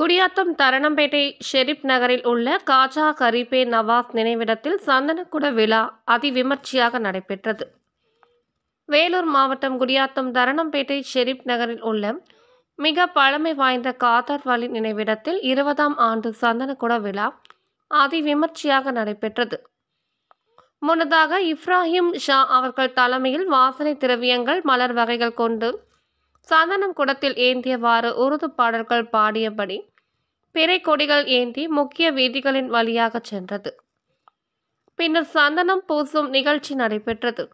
குடியாத்தம் தரணம்பேட்டை ஷெரீப் நகரில் உள்ள காஜா கரீபே நவாஸ் நினைவிடத்தில் சந்தனக்குட விழா அதிவிமர்சையாக நடைபெற்றது வேலூர் மாவட்டம் குடியாத்தம் தரணம்பேட்டை ஷெரீப் நகரில் உள்ள மிக பழமை வாய்ந்த காத்தார் வழி நினைவிடத்தில் இருபதாம் ஆண்டு சந்தனக்குட விழா அதிவிமர்சையாக நடைபெற்றது முன்னதாக இப்ராஹிம் ஷா அவர்கள் தலைமையில் வாசனை திரவியங்கள் மலர் வகைகள் கொண்டு சந்தனம் குடத்தில் ஏந்தியவாறு உருது பாடல்கள் பாடியபடி பிறை கொடிகள் ஏந்தி முக்கிய வீதிகளின் வழியாக சென்றது பின்னர் சந்தனம் பூசும் நிகழ்ச்சி நடைபெற்றது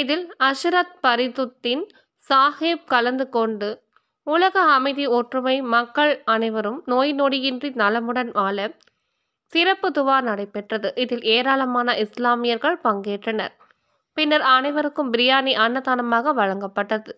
இதில் அஷரத் பரிதுத்தின் சாஹேப் கலந்து கொண்டு உலக அமைதி ஒற்றுமை மக்கள் அனைவரும் நோய் நொடியின்றி நலமுடன் வாழ சிறப்பு துவா நடைபெற்றது இதில் ஏராளமான இஸ்லாமியர்கள் பங்கேற்றனர் பின்னர் அனைவருக்கும் பிரியாணி அன்னதானமாக வழங்கப்பட்டது